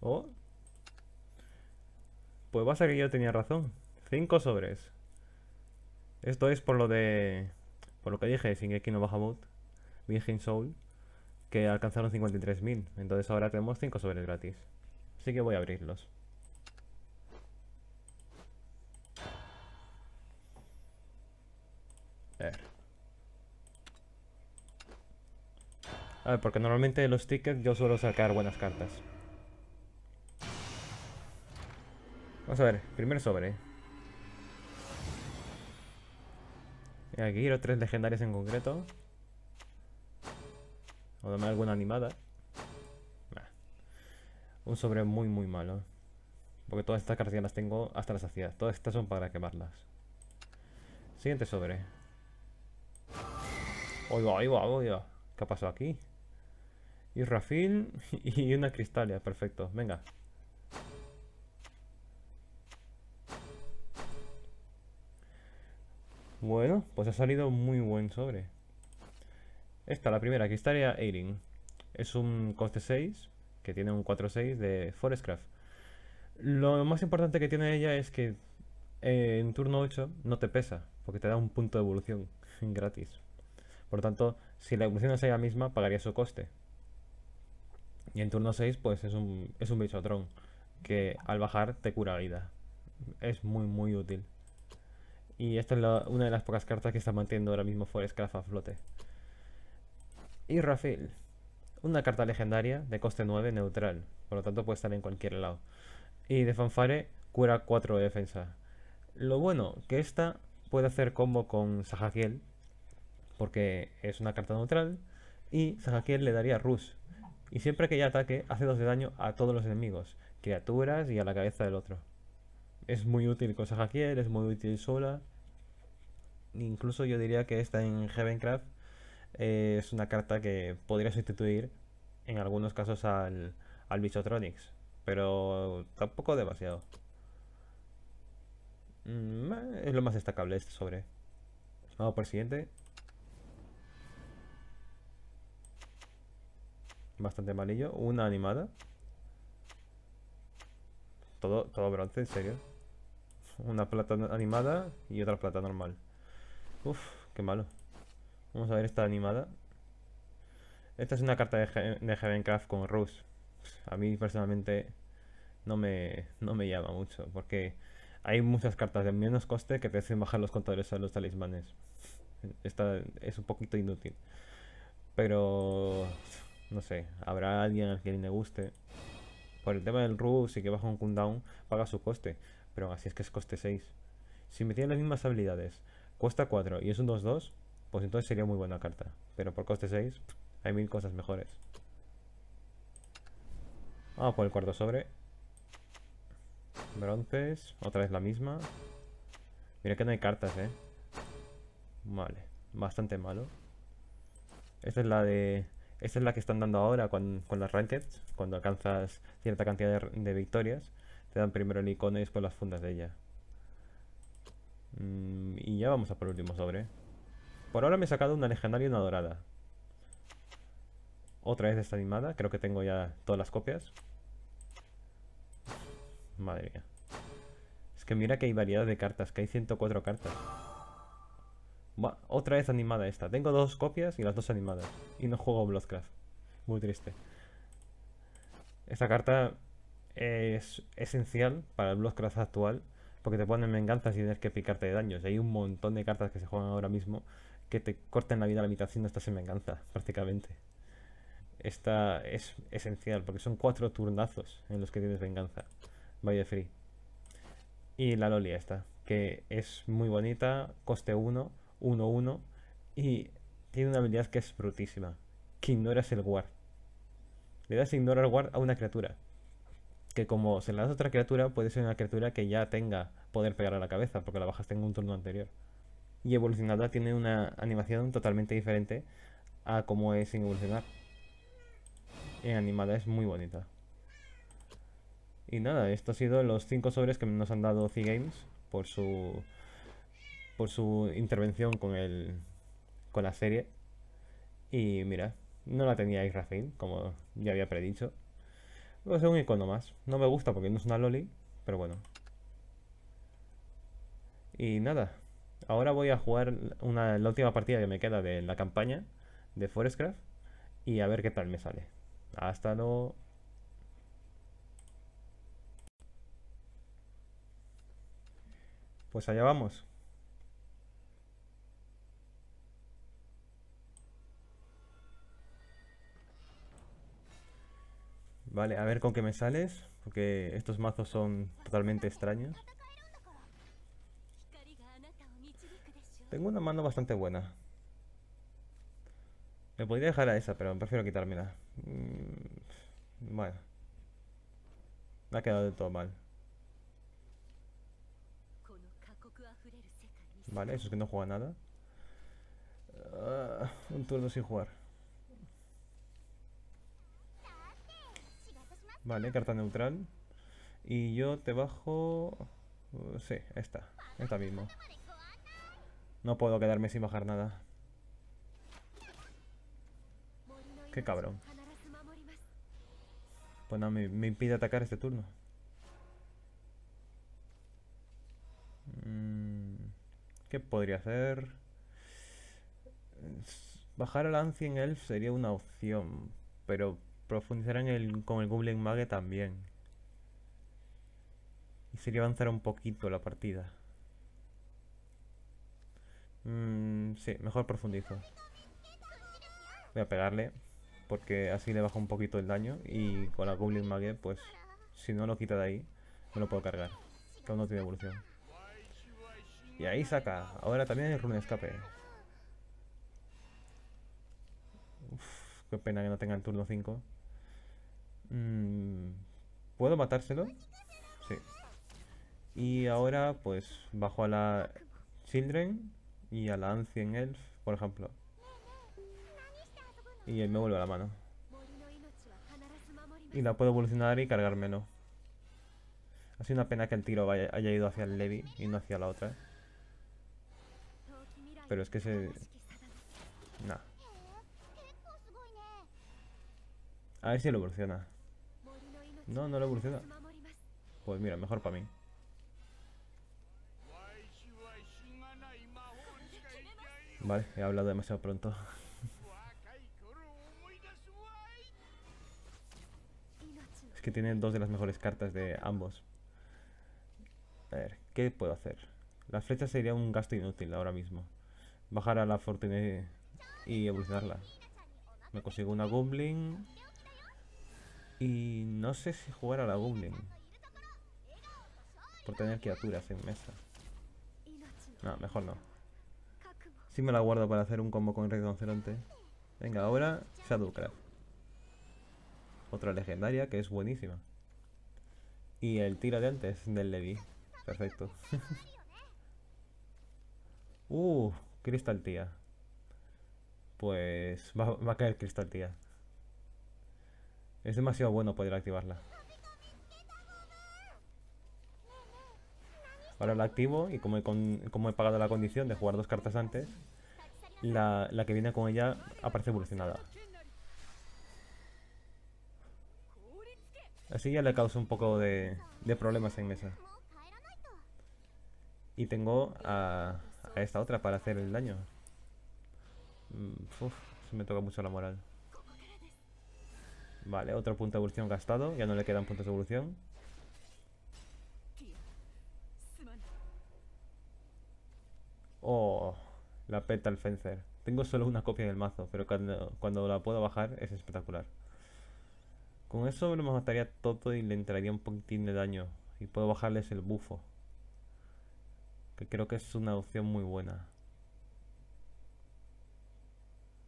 Oh. Pues ser que yo tenía razón. Cinco sobres. Esto es por lo de... Por lo que dije, Shingeki no Bahamut, Virgin Soul, que alcanzaron 53.000. Entonces ahora tenemos 5 sobres gratis. Así que voy a abrirlos. A ver. A ver, porque normalmente los tickets yo suelo sacar buenas cartas. Vamos a ver, primer sobre. Aquí quiero tres legendarias en concreto. O dame alguna animada. Un sobre muy muy malo. Porque todas estas cartas ya las tengo hasta las hacía Todas estas son para quemarlas. Siguiente sobre. Oiga, va, oiga ¿Qué ha pasado aquí? Y Rafin y una cristalia, perfecto. Venga, Bueno, pues ha salido muy buen sobre. Esta, la primera, estaría Airing. Es un coste 6, que tiene un 4-6 de Forestcraft. Lo más importante que tiene ella es que eh, en turno 8 no te pesa, porque te da un punto de evolución gratis. Por lo tanto, si la evolución es ella misma, pagaría su coste. Y en turno 6, pues es un, es un que al bajar te cura vida. Es muy, muy útil. Y esta es una de las pocas cartas que está manteniendo ahora mismo Forest a flote. Y Rafael. Una carta legendaria de coste 9 neutral. Por lo tanto puede estar en cualquier lado. Y de Fanfare cura 4 de defensa. Lo bueno, que esta puede hacer combo con Sahakiel. Porque es una carta neutral. Y Sahakiel le daría Rush. Y siempre que ella ataque hace 2 de daño a todos los enemigos. Criaturas y a la cabeza del otro. Es muy útil con Sahakiel, es muy útil sola. Incluso yo diría que esta en Heavencraft eh, es una carta que podría sustituir en algunos casos al, al Bichotronics, pero tampoco demasiado. Mm, eh, es lo más destacable este sobre. Vamos por el siguiente. Bastante malillo. Una animada. Todo, todo bronce, en serio. Una plata animada y otra plata normal. Uf, qué malo. Vamos a ver esta animada. Esta es una carta de, Heavencraft con Rose. A mí personalmente no me, no me llama mucho, porque hay muchas cartas de menos coste que te hacen bajar los contadores a los talismanes. Esta es un poquito inútil. Pero, no sé, habrá alguien al que le guste. Por el tema del Rus y que baja un cooldown, paga su coste pero así es que es coste 6. Si me tiene las mismas habilidades, cuesta 4 y es un 2-2, pues entonces sería muy buena carta. Pero por coste 6 hay mil cosas mejores. ah por el cuarto sobre. Bronces, otra vez la misma. Mira que no hay cartas, eh. Vale, bastante malo. Esta es la de. Esta es la que están dando ahora con, las ranked cuando alcanzas cierta cantidad de victorias. Te dan primero el icono y después las fundas de ella. Mm, y ya vamos a por el último sobre. Por ahora me he sacado una legendaria y una dorada. Otra vez esta animada. Creo que tengo ya todas las copias. Madre mía. Es que mira que hay variedad de cartas, que hay 104 cartas. otra vez animada esta. Tengo dos copias y las dos animadas. Y no juego Bloodcraft. Muy triste. Esta carta es esencial para el Bloodcraft actual porque te ponen venganza y tienes que picarte de daños. Hay un montón de cartas que se juegan ahora mismo que te corten la vida a la mitad si no estás en venganza, prácticamente. Esta es esencial porque son cuatro turnazos en los que tienes venganza. Vaya free. Y la Lolia esta, que es muy bonita, coste 1, 1-1 y tiene una habilidad que es brutísima, que ignoras el guard. Le das ignorar guard a una criatura que como se la das otra criatura, puede ser una criatura que ya tenga poder pegar a la cabeza, porque la bajaste en un turno anterior. Y evolucionada tiene una animación totalmente diferente a como es sin evolucionar. En animada es muy bonita. Y nada, esto ha sido los 5 sobres que nos han dado C Games por su por su intervención con el con la serie. Y mira, no la teníais Rafael, como ya había predicho. Voy a un icono más. No me gusta porque no es una loli, pero bueno. Y nada. Ahora voy a jugar la última partida que me queda de la campaña de Forestcraft. Y a ver qué tal me sale. Hasta luego. Pues allá vamos. Vale, a ver con qué me sales, porque estos mazos son totalmente extraños. Tengo una mano bastante buena. Me podría dejar a esa, pero prefiero quitármela. Mm, bueno. Me ha quedado de todo mal. Vale, eso es que no juega nada. Ah, un turno sin jugar. Vale, carta neutral. Y yo te bajo... Eh, sí, esta. Esta mismo. No puedo quedarme sin bajar nada. Qué cabrón. Pues no, me, me impide atacar este turno. Mm, ¿Qué podría hacer? Bajar al Ancien Elf sería una opción, pero profundizar en el, con el Goblin Mage también. Y sería avanzar un poquito la partida. Mm, sí, mejor profundizo. Voy a pegarle, porque así le bajo un poquito el daño. Y con la Goblin Mage, pues, si no lo quita de ahí, me lo puedo cargar. Que no tiene evolución. Y ahí saca. Ahora también hay rune escape. qué pena que no tenga el turno 5. Mm, ¿Puedo matárselo? Sí. Y ahora pues bajo a la Children y a la Ancient Elf, por ejemplo. Y él me vuelve a la mano. Y la puedo evolucionar y cargármelo. Ha sido una pena que el tiro haya ido hacia el Levi y no hacia la otra. Pero es que se... Nah. A ver si lo evoluciona. No, no lo evoluciona. Pues mira, mejor para mí. Vale, he hablado demasiado pronto. es que tiene dos de las mejores cartas de ambos. A ver, ¿qué puedo hacer? Las flechas sería un gasto inútil ahora mismo. Bajar a la fortuna y evolucionarla. Me consigo una goblin y no sé si jugar a la Goblin. Por tener criaturas en mesa. No, mejor no. Si me la guardo para hacer un combo con Rinoceronte. Venga, ahora Shadowcraft. Otra legendaria que es buenísima. Y el tiro de antes del Levi. Perfecto. uh, cristal Tía. Pues va, a caer cristal Tía. Es demasiado bueno poder activarla. Ahora la activo y como he, como he pagado la condición de jugar dos cartas antes, la, que viene con ella aparece evolucionada. Así ya le causa un poco de, problemas en mesa. Y tengo a, esta otra para hacer el daño. Mm, se me toca mucho la moral. Vale, otro punto de evolución gastado. Ya no le quedan puntos de evolución. Oh, la al Fencer. Tengo solo una copia del mazo, pero cuando, la puedo bajar es espectacular. Con eso me lo mataría todo y le entraría un poquitín de daño. Y puedo bajarles el bufo. Que creo que es una opción muy buena.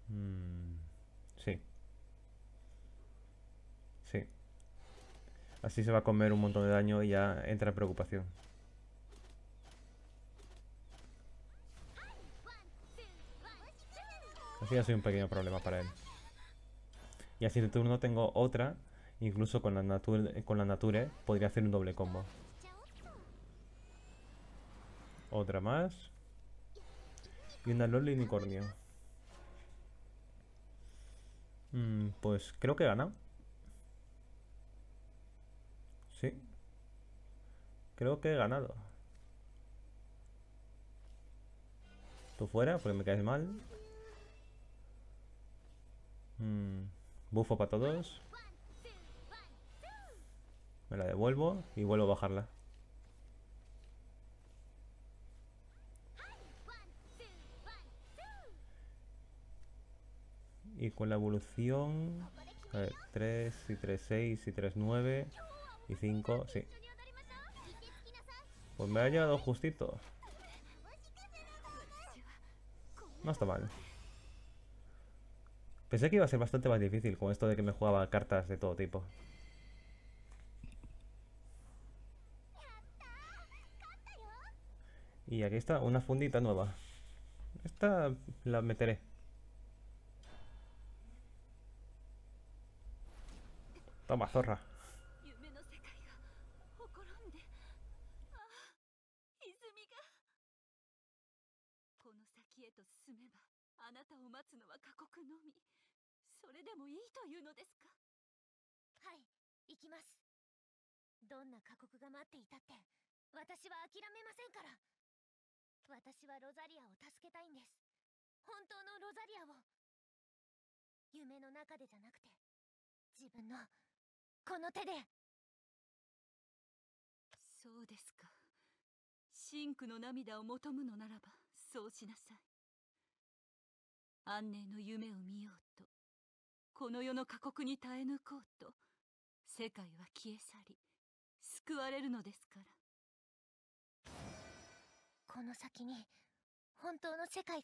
Hmm. Así se va a comer un montón de daño y ya entra en preocupación. Así ya soy un pequeño problema para él. Y así de turno tengo otra. Incluso con la, nature, con la Nature podría hacer un doble combo. Otra más. Y una Loli Unicornio. Mm, pues creo que gana. Sí. Creo que he ganado. Tú fuera, porque me caes mal. Mm. Bufo para todos. Me la devuelvo y vuelvo a bajarla. Y con la evolución... A ver, 3 y 3, 6 y 3, 9... Y 5, sí. Pues me ha llegado justito. No está mal. Pensé que iba a ser bastante más difícil con esto de que me jugaba cartas de todo tipo. Y aquí está una fundita nueva. Esta la meteré. Toma, zorra. 進めばあなたを待つのは過酷のみそれでもいいというのですかはい行きますどんな過酷が待っていたって私は諦めませんから私はロザリアを助けたいんです本当のロザリアを夢の中でじゃなくて自分のこの手でそうですかシンクの涙を求むのならばそうしなさい安寧の夢を見ようとこの世の過酷に耐え抜こうと世界は消え去り救われるのですからこの先に本当の世界が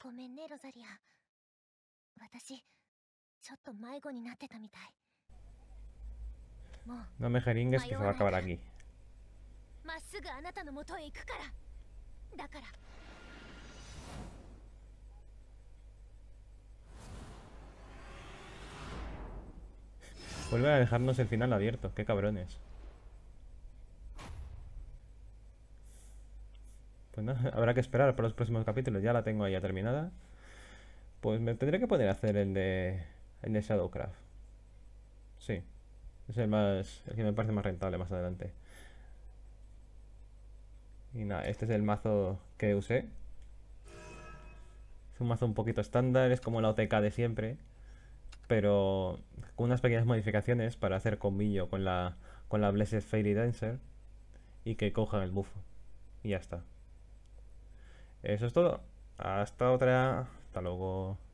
ごめんねロザリア私ちょっと迷子になってたみたい No me jeringues que se va a acabar aquí. まっすぐあなたの元へ行くからだから Vuelven a dejarnos el final abierto, qué cabrones. Pues nada, habrá que esperar por los próximos capítulos, ya la tengo ya terminada. Pues me tendré que poner a hacer el de, el de Shadowcraft. Sí, es el, más, el que me parece más rentable más adelante. Y nada, este es el mazo que usé. Es un mazo un poquito estándar, es como la OTK de siempre pero con unas pequeñas modificaciones para hacer combillo con la, con la Blessed Fairy Dancer y que cojan el buff. Y ya está. Eso es todo. Hasta otra. Hasta luego.